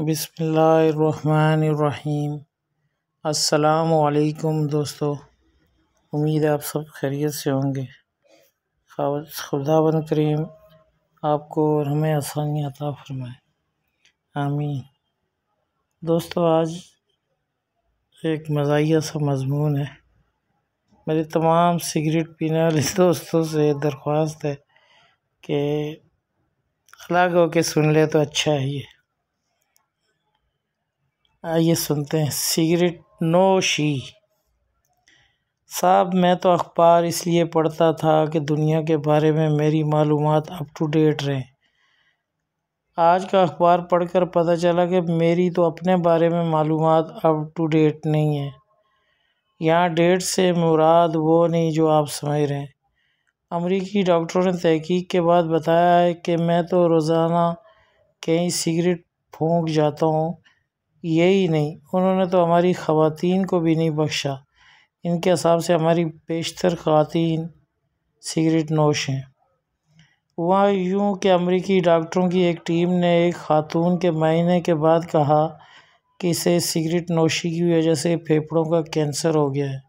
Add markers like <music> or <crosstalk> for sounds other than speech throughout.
बिसमीम् अल्लाम दोस्तों उम्मीद है आप सब खैरियत से होंगे खुदा बन करीम आपको और हमें आसानी अता फरमाए आमीन दोस्तों आज एक मज़ाहिया सा मजमून है मेरी तमाम सिगरेट पीने वाले <laughs> दोस्तों से दरख्वास्त है कि अलग हो के सुन ले तो अच्छा है ये आइए सुनते हैं सिगरेट नोशी साहब मैं तो अखबार इसलिए पढ़ता था कि दुनिया के बारे में मेरी मालूम अप टू डेट रहें आज का अखबार पढ़कर पता चला कि मेरी तो अपने बारे में मालूम अप टू डेट नहीं है यहाँ डेट से मुराद वो नहीं जो आप समझ रहे हैं अमरीकी डॉक्टरों ने तहकीक के बाद बताया है कि मैं तो रोज़ाना कई सिगरेट फूंक जाता हूँ यही नहीं उन्होंने तो हमारी ख़वान को भी नहीं बख्शा इनके हिसाब से हमारी बेशतर खातन सिगरेट नोश हैं वहाँ यूँ कि अमरीकी डॉक्टरों की एक टीम ने एक खातून के मायने के बाद कहा कि इसे सिगरेट नोशी की वजह से फेफड़ों का कैंसर हो गया है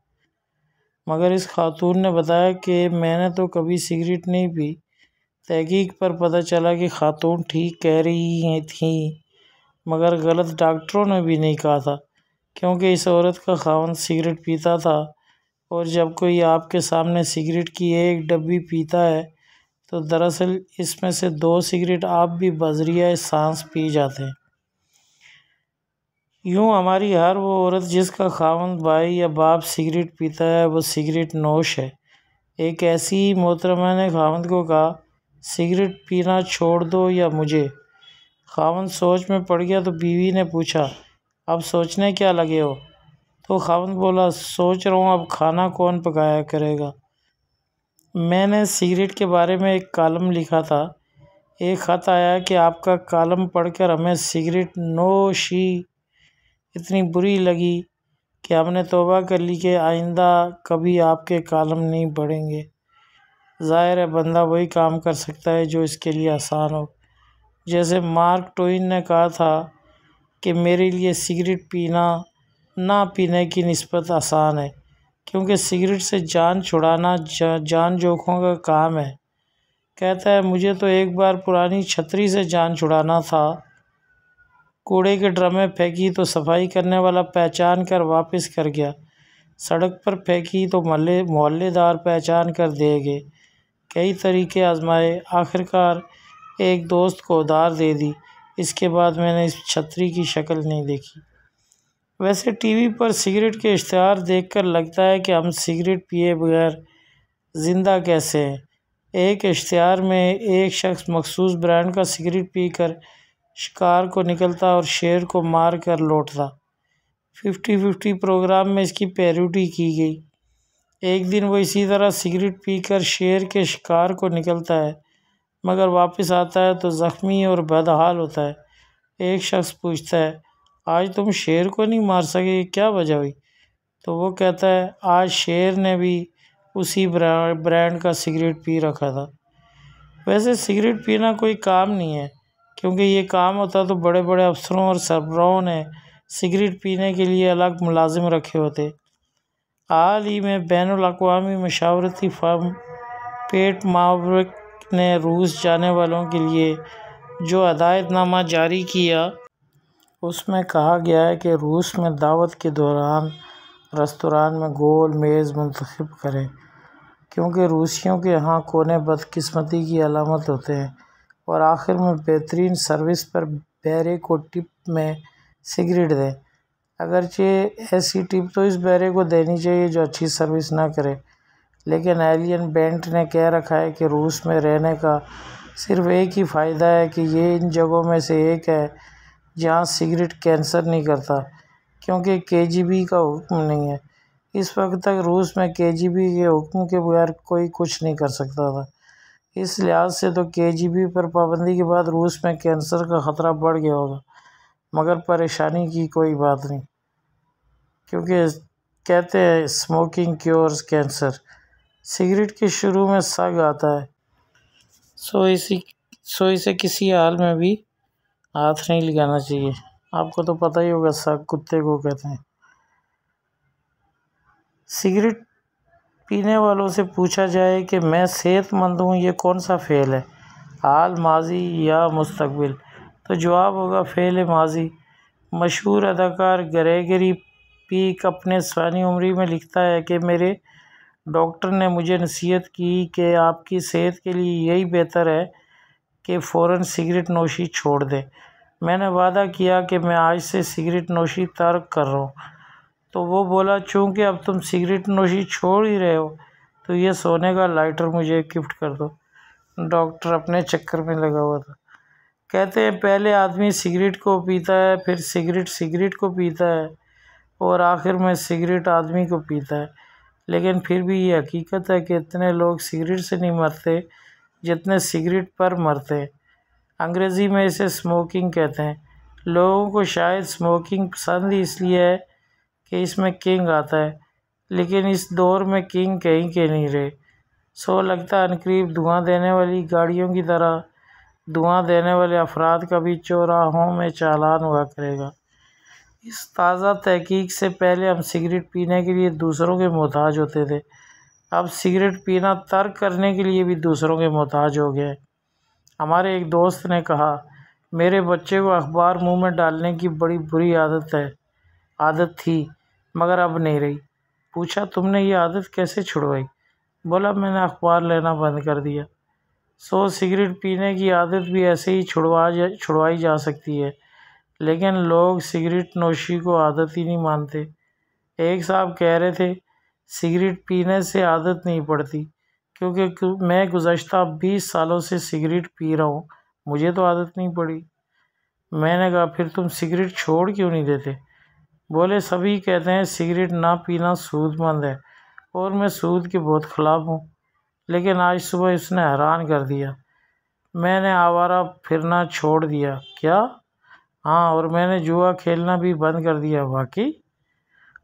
मगर इस खातून ने बताया कि मैंने तो कभी सिगरेट नहीं पी तहकीक पर पता चला कि खातून ठीक कह रही थीं मगर गलत डॉक्टरों ने भी नहीं कहा था क्योंकि इस औरत का खावन सिगरेट पीता था और जब कोई आपके सामने सिगरेट की एक डब्बी पीता है तो दरअसल इसमें से दो सिगरेट आप भी बजरिया सांस पी जाते हैं यूँ हमारी हर वो औरत जिसका खावन भाई या बाप सिगरेट पीता है वो सिगरेट नोश है एक ऐसी मोहतरमा ने खावंद को कहा सिगरेट पीना छोड़ दो या मुझे खावन सोच में पड़ गया तो बीवी ने पूछा अब सोचने क्या लगे हो तो खावन बोला सोच रहा हूँ अब खाना कौन पकाया करेगा मैंने सिगरेट के बारे में एक कॉलम लिखा था एक ख़त आया कि आपका कॉलम पढ़कर हमें सिगरेट नोशी इतनी बुरी लगी कि हमने तोबा कर ली कि आइंदा कभी आपके कॉलम नहीं पढ़ेंगे ज़ाहिर है बंदा वही काम कर सकता है जो इसके लिए आसान हो जैसे मार्क टोइन ने कहा था कि मेरे लिए सिगरेट पीना ना पीने की नस्बत आसान है क्योंकि सिगरेट से जान छुड़ाना जा, जान जोखों का काम है कहता है मुझे तो एक बार पुरानी छतरी से जान छुड़ाना था कूड़े के ड्रमे फेंकी तो सफाई करने वाला पहचान कर वापस कर गया सड़क पर फेंकी तो मल्ले मोहल्लेदार पहचान कर दिए गए कई तरीके आजमाए आखिरकार एक दोस्त को उधार दे दी इसके बाद मैंने इस छतरी की शक्ल नहीं देखी वैसे टीवी पर सिगरेट के इश्तहार देखकर लगता है कि हम सिगरेट पिए बगैर ज़िंदा कैसे हैं एक इश्तहार में एक शख्स मखसूस ब्रांड का सिगरेट पी कर शिकार को निकलता और शेर को मार कर लौटता फिफ्टी फिफ्टी प्रोग्राम में इसकी पैरूटी की गई एक दिन वो इसी तरह सिगरेट पी कर शेर के शिकार को निकलता है मगर वापस आता है तो ज़ख्मी और बदहाल होता है एक शख्स पूछता है आज तुम शेर को नहीं मार सके क्या वजह हुई तो वो कहता है आज शेर ने भी उसी ब्रांड का सिगरेट पी रखा था वैसे सिगरेट पीना कोई काम नहीं है क्योंकि ये काम होता तो बड़े बड़े अफसरों और सरबराहों ने सिगरेट पीने के लिए अलग मुलाजिम रखे होते हाल ही में बैन अवी मशावरती फर्म पेट मावरिक ने रूस जाने वालों के लिए जो हदायतनामा जारी किया उसमें कहा गया है कि रूस में दावत के दौरान रेस्तरान में गोल मेज़ मंतखब करें क्योंकि रूसियों के यहाँ कोने बदकस्मती की अलामत होते हैं और आखिर में बेहतरीन सर्विस पर बैरे को टिप में सिगरेट दें अगरचे ऐसी टिप तो इस बैरे को देनी चाहिए जो अच्छी सर्विस ना करें लेकिन एलियन बेंट ने कह रखा है कि रूस में रहने का सिर्फ एक ही फ़ायदा है कि ये इन जगहों में से एक है जहाँ सिगरेट कैंसर नहीं करता क्योंकि केजीबी का हुक्म नहीं है इस वक्त तक रूस में केजीबी के हुक्म के बगैर कोई कुछ नहीं कर सकता था इस लिहाज से तो केजीबी पर पाबंदी के बाद रूस में कैंसर का ख़तरा बढ़ गया होगा मगर परेशानी की कोई बात नहीं क्योंकि कहते हैं स्मोकिंग क्योर्स कैंसर सिगरेट के शुरू में सग आता है सो इसी सो इसे किसी हाल में भी हाथ नहीं लगाना चाहिए आपको तो पता ही होगा सग कुत्ते को कहते हैं सिगरेट पीने वालों से पूछा जाए कि मैं सेहतमंद हूँ ये कौन सा फ़ेल है हाल माजी या मुस्तबिल तो जवाब होगा फ़ेल माजी मशहूर अदाकार ग्रेगरी पीक अपने सानी उम्री में लिखता है कि मेरे डॉक्टर ने मुझे नसीहत की कि आपकी सेहत के लिए यही बेहतर है कि फ़ौर सिगरेट नोशी छोड़ दें मैंने वादा किया कि मैं आज से सिगरेट नोशी तर्क कर रहा हूँ तो वो बोला चूँकि अब तुम सिगरेट नोशी छोड़ ही रहे हो तो ये सोने का लाइटर मुझे गिफ्ट कर दो डॉक्टर अपने चक्कर में लगा हुआ था कहते हैं पहले आदमी सिगरेट को पीता है फिर सिगरेट सिगरेट को पीता है और आखिर में सिगरेट आदमी को पीता है लेकिन फिर भी ये हकीकत है कि इतने लोग सिगरेट से नहीं मरते जितने सिगरेट पर मरते अंग्रेज़ी में इसे स्मोकिंग कहते हैं लोगों को शायद स्मोकिंग पसंद ही इसलिए है कि इसमें किंग आता है लेकिन इस दौर में किंग कहीं के नहीं रहे सो लगता है अनकरीब धुआं देने वाली गाड़ियों की तरह धुआं देने वाले अफराद का भी चौराहों में चालान हुआ करेगा इस ताज़ा तहक़ीक से पहले हम सिगरेट पीने के लिए दूसरों के मोहताज होते थे अब सिगरेट पीना तर्क करने के लिए भी दूसरों के मोहताज हो गए हमारे एक दोस्त ने कहा मेरे बच्चे को अखबार मुंह में डालने की बड़ी बुरी आदत है आदत थी मगर अब नहीं रही पूछा तुमने ये आदत कैसे छुड़वाई बोला मैंने अखबार लेना बंद कर दिया सो सिगरेट पीने की आदत भी ऐसे ही छुड़वा जा छुड़वाई जा सकती है लेकिन लोग सिगरेट नोशी को आदत ही नहीं मानते एक साहब कह रहे थे सिगरेट पीने से आदत नहीं पड़ती क्योंकि मैं गुज़श्ता बीस सालों से सिगरेट पी रहा हूँ मुझे तो आदत नहीं पड़ी मैंने कहा फिर तुम सिगरेट छोड़ क्यों नहीं देते बोले सभी कहते हैं सिगरेट ना पीना सूदमंद है और मैं सूद के बहुत ख़िलाफ़ हूँ लेकिन आज सुबह उसने हैरान कर दिया मैंने आवारा फिरना छोड़ दिया क्या हाँ और मैंने जुआ खेलना भी बंद कर दिया बाकी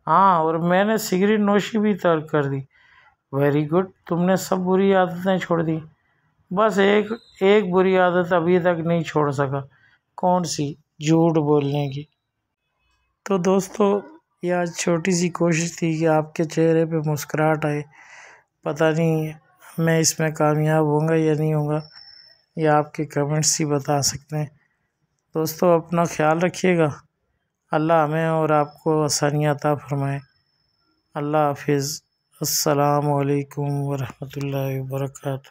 हाँ और मैंने सिगरेट नोशी भी तर्क कर दी वेरी गुड तुमने सब बुरी आदतें छोड़ दी बस एक एक बुरी आदत अभी तक नहीं छोड़ सका कौन सी झूठ बोलने की तो दोस्तों ये आज छोटी सी कोशिश थी कि आपके चेहरे पे मुस्कुराहट आए पता नहीं मैं इसमें कामयाब होंगे या नहीं होंगे या आपके कमेंट्स ही बता सकते हैं दोस्तों अपना ख्याल रखिएगा अल्लाह हमें और आपको आसानियात फरमाए अल्लाह हाफिज़ अस्सलाम वालेकुम वर्का